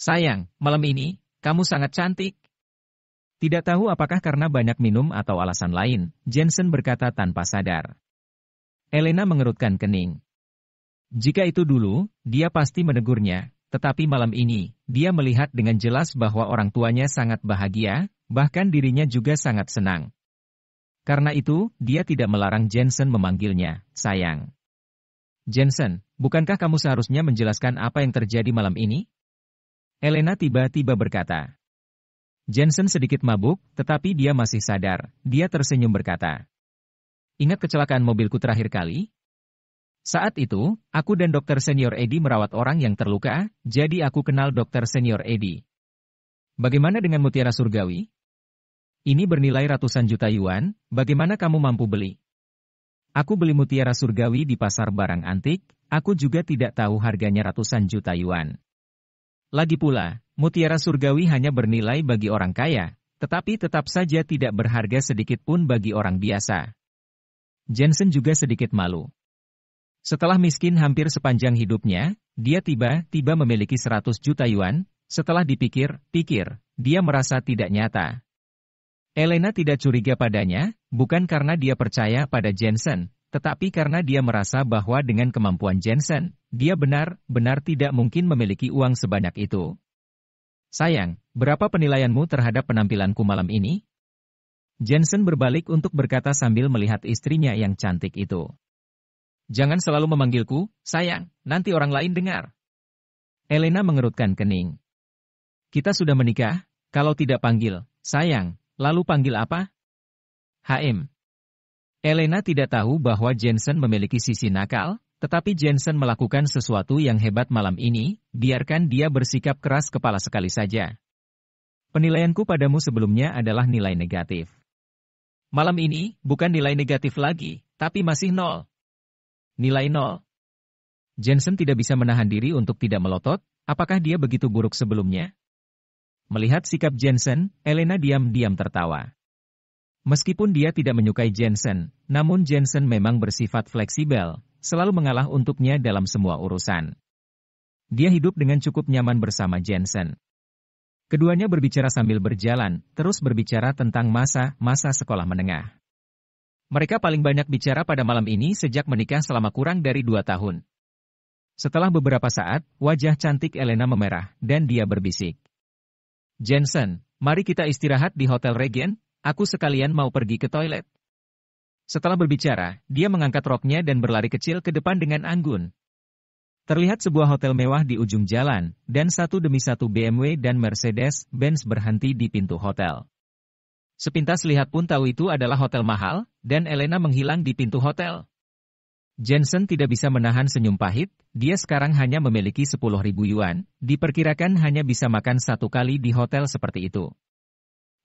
Sayang, malam ini, kamu sangat cantik. Tidak tahu apakah karena banyak minum atau alasan lain, Jensen berkata tanpa sadar. Elena mengerutkan kening. Jika itu dulu, dia pasti menegurnya, tetapi malam ini, dia melihat dengan jelas bahwa orang tuanya sangat bahagia, bahkan dirinya juga sangat senang. Karena itu, dia tidak melarang Jensen memanggilnya, sayang. Jensen, Bukankah kamu seharusnya menjelaskan apa yang terjadi malam ini? Elena tiba-tiba berkata. Jensen sedikit mabuk, tetapi dia masih sadar. Dia tersenyum berkata. Ingat kecelakaan mobilku terakhir kali? Saat itu, aku dan dokter senior Edi merawat orang yang terluka, jadi aku kenal dokter senior Edi. Bagaimana dengan mutiara surgawi? Ini bernilai ratusan juta yuan, bagaimana kamu mampu beli? Aku beli mutiara surgawi di pasar barang antik, aku juga tidak tahu harganya ratusan juta yuan. Lagi pula, mutiara surgawi hanya bernilai bagi orang kaya, tetapi tetap saja tidak berharga sedikit pun bagi orang biasa. Jensen juga sedikit malu. Setelah miskin hampir sepanjang hidupnya, dia tiba-tiba memiliki 100 juta yuan, setelah dipikir-pikir, dia merasa tidak nyata. Elena tidak curiga padanya, bukan karena dia percaya pada Jensen, tetapi karena dia merasa bahwa dengan kemampuan Jensen, dia benar-benar tidak mungkin memiliki uang sebanyak itu. Sayang, berapa penilaianmu terhadap penampilanku malam ini? Jensen berbalik untuk berkata sambil melihat istrinya yang cantik itu. Jangan selalu memanggilku, sayang, nanti orang lain dengar. Elena mengerutkan kening. Kita sudah menikah, kalau tidak panggil, sayang, Lalu panggil apa? HM. Elena tidak tahu bahwa Jensen memiliki sisi nakal, tetapi Jensen melakukan sesuatu yang hebat malam ini, biarkan dia bersikap keras kepala sekali saja. Penilaianku padamu sebelumnya adalah nilai negatif. Malam ini, bukan nilai negatif lagi, tapi masih nol. Nilai nol. Jensen tidak bisa menahan diri untuk tidak melotot, apakah dia begitu buruk sebelumnya? Melihat sikap Jensen, Elena diam-diam tertawa. Meskipun dia tidak menyukai Jensen, namun Jensen memang bersifat fleksibel, selalu mengalah untuknya dalam semua urusan. Dia hidup dengan cukup nyaman bersama Jensen. Keduanya berbicara sambil berjalan, terus berbicara tentang masa-masa sekolah menengah. Mereka paling banyak bicara pada malam ini sejak menikah selama kurang dari dua tahun. Setelah beberapa saat, wajah cantik Elena memerah, dan dia berbisik. Jensen, mari kita istirahat di Hotel Regent, aku sekalian mau pergi ke toilet. Setelah berbicara, dia mengangkat roknya dan berlari kecil ke depan dengan anggun. Terlihat sebuah hotel mewah di ujung jalan, dan satu demi satu BMW dan Mercedes-Benz berhenti di pintu hotel. Sepintas lihat pun tahu itu adalah hotel mahal, dan Elena menghilang di pintu hotel. Jensen tidak bisa menahan senyum pahit, dia sekarang hanya memiliki ribu yuan, diperkirakan hanya bisa makan satu kali di hotel seperti itu.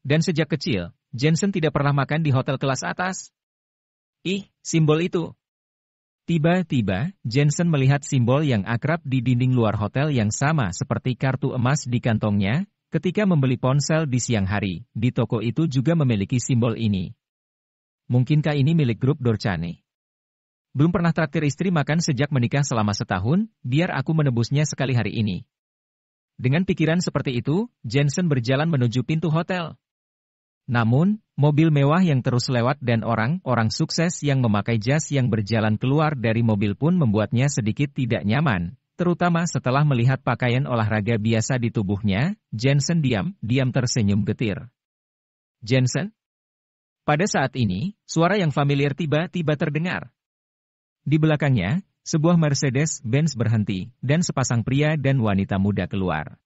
Dan sejak kecil, Jensen tidak pernah makan di hotel kelas atas. Ih, simbol itu. Tiba-tiba, Jensen melihat simbol yang akrab di dinding luar hotel yang sama seperti kartu emas di kantongnya, ketika membeli ponsel di siang hari, di toko itu juga memiliki simbol ini. Mungkinkah ini milik grup Dorcane? Belum pernah traktir istri makan sejak menikah selama setahun, biar aku menebusnya sekali hari ini. Dengan pikiran seperti itu, Jensen berjalan menuju pintu hotel. Namun, mobil mewah yang terus lewat dan orang-orang sukses yang memakai jas yang berjalan keluar dari mobil pun membuatnya sedikit tidak nyaman. Terutama setelah melihat pakaian olahraga biasa di tubuhnya, Jensen diam-diam tersenyum getir. Jensen? Pada saat ini, suara yang familiar tiba-tiba terdengar. Di belakangnya, sebuah Mercedes-Benz berhenti, dan sepasang pria dan wanita muda keluar.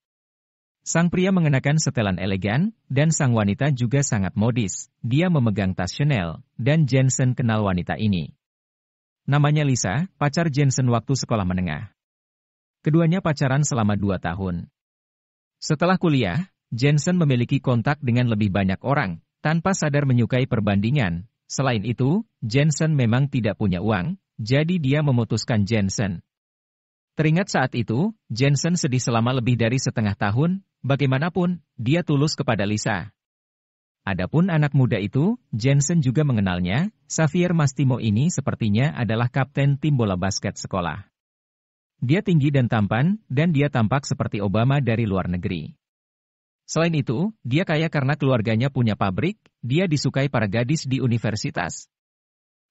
Sang pria mengenakan setelan elegan, dan sang wanita juga sangat modis. Dia memegang tas Chanel, dan Jensen kenal wanita ini. Namanya Lisa, pacar Jensen waktu sekolah menengah. Keduanya pacaran selama dua tahun. Setelah kuliah, Jensen memiliki kontak dengan lebih banyak orang, tanpa sadar menyukai perbandingan. Selain itu, Jensen memang tidak punya uang, jadi dia memutuskan Jensen. Teringat saat itu, Jensen sedih selama lebih dari setengah tahun, bagaimanapun, dia tulus kepada Lisa. Adapun anak muda itu, Jensen juga mengenalnya, Xavier Mastimo ini sepertinya adalah kapten tim bola basket sekolah. Dia tinggi dan tampan, dan dia tampak seperti Obama dari luar negeri. Selain itu, dia kaya karena keluarganya punya pabrik, dia disukai para gadis di universitas,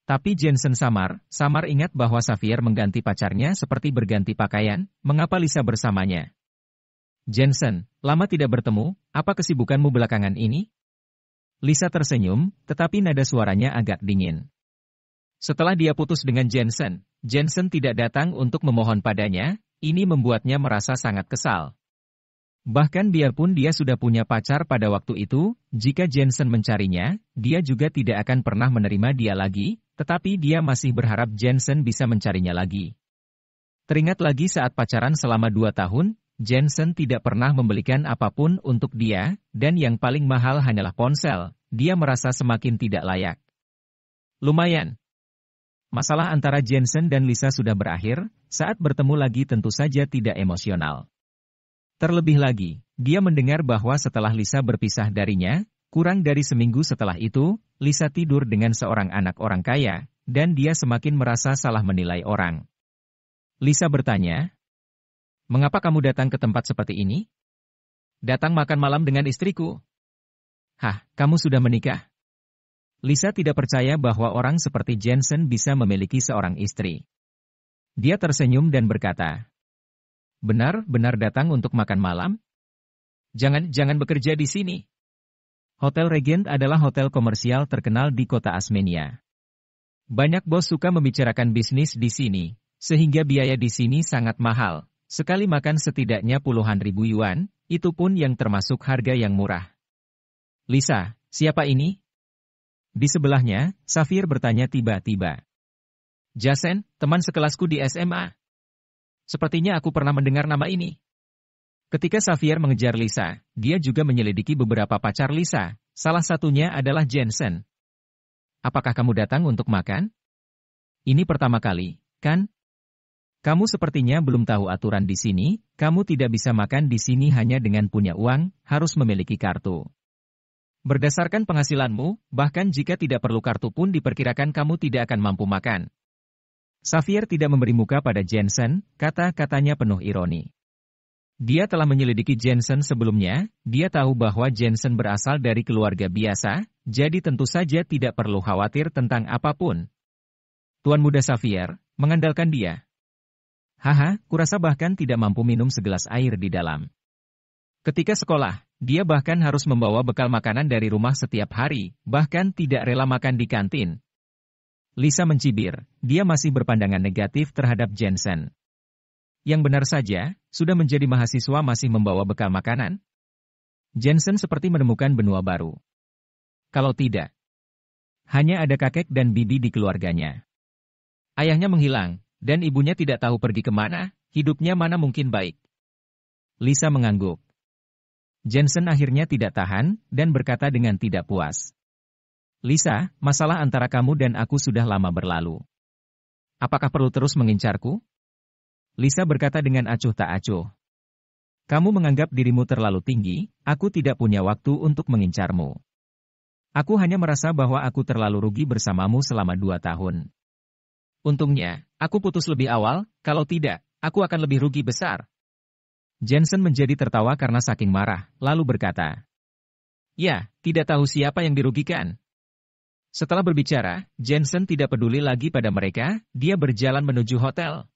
tapi Jensen samar, samar ingat bahwa Xavier mengganti pacarnya seperti berganti pakaian, mengapa Lisa bersamanya? Jensen, lama tidak bertemu, apa kesibukanmu belakangan ini? Lisa tersenyum, tetapi nada suaranya agak dingin. Setelah dia putus dengan Jensen, Jensen tidak datang untuk memohon padanya, ini membuatnya merasa sangat kesal. Bahkan biarpun dia sudah punya pacar pada waktu itu, jika Jensen mencarinya, dia juga tidak akan pernah menerima dia lagi, tetapi dia masih berharap Jensen bisa mencarinya lagi. Teringat lagi saat pacaran selama dua tahun, Jensen tidak pernah membelikan apapun untuk dia, dan yang paling mahal hanyalah ponsel. Dia merasa semakin tidak layak. Lumayan. Masalah antara Jensen dan Lisa sudah berakhir, saat bertemu lagi tentu saja tidak emosional. Terlebih lagi, dia mendengar bahwa setelah Lisa berpisah darinya, Kurang dari seminggu setelah itu, Lisa tidur dengan seorang anak orang kaya, dan dia semakin merasa salah menilai orang. Lisa bertanya, Mengapa kamu datang ke tempat seperti ini? Datang makan malam dengan istriku. Hah, kamu sudah menikah? Lisa tidak percaya bahwa orang seperti Jensen bisa memiliki seorang istri. Dia tersenyum dan berkata, Benar-benar datang untuk makan malam? Jangan-jangan bekerja di sini. Hotel Regent adalah hotel komersial terkenal di kota Asmenia. Banyak bos suka membicarakan bisnis di sini, sehingga biaya di sini sangat mahal. Sekali makan setidaknya puluhan ribu yuan, itu pun yang termasuk harga yang murah. Lisa, siapa ini? Di sebelahnya, Safir bertanya tiba-tiba. Jasen, teman sekelasku di SMA. Sepertinya aku pernah mendengar nama ini. Ketika Xavier mengejar Lisa, dia juga menyelidiki beberapa pacar Lisa, salah satunya adalah Jensen. Apakah kamu datang untuk makan? Ini pertama kali, kan? Kamu sepertinya belum tahu aturan di sini, kamu tidak bisa makan di sini hanya dengan punya uang, harus memiliki kartu. Berdasarkan penghasilanmu, bahkan jika tidak perlu kartu pun diperkirakan kamu tidak akan mampu makan. Xavier tidak memberi muka pada Jensen, kata-katanya penuh ironi. Dia telah menyelidiki Jensen sebelumnya, dia tahu bahwa Jensen berasal dari keluarga biasa, jadi tentu saja tidak perlu khawatir tentang apapun. Tuan Muda Xavier, mengandalkan dia. Haha, kurasa bahkan tidak mampu minum segelas air di dalam. Ketika sekolah, dia bahkan harus membawa bekal makanan dari rumah setiap hari, bahkan tidak rela makan di kantin. Lisa mencibir, dia masih berpandangan negatif terhadap Jensen. Yang benar saja, sudah menjadi mahasiswa masih membawa bekal makanan. Jensen seperti menemukan benua baru. Kalau tidak, hanya ada kakek dan bibi di keluarganya. Ayahnya menghilang, dan ibunya tidak tahu pergi kemana, hidupnya mana mungkin baik. Lisa mengangguk. Jensen akhirnya tidak tahan, dan berkata dengan tidak puas. Lisa, masalah antara kamu dan aku sudah lama berlalu. Apakah perlu terus mengincarku? Lisa berkata dengan acuh tak acuh. Kamu menganggap dirimu terlalu tinggi, aku tidak punya waktu untuk mengincarmu. Aku hanya merasa bahwa aku terlalu rugi bersamamu selama dua tahun. Untungnya, aku putus lebih awal, kalau tidak, aku akan lebih rugi besar. Jensen menjadi tertawa karena saking marah, lalu berkata, Ya, tidak tahu siapa yang dirugikan. Setelah berbicara, Jensen tidak peduli lagi pada mereka, dia berjalan menuju hotel.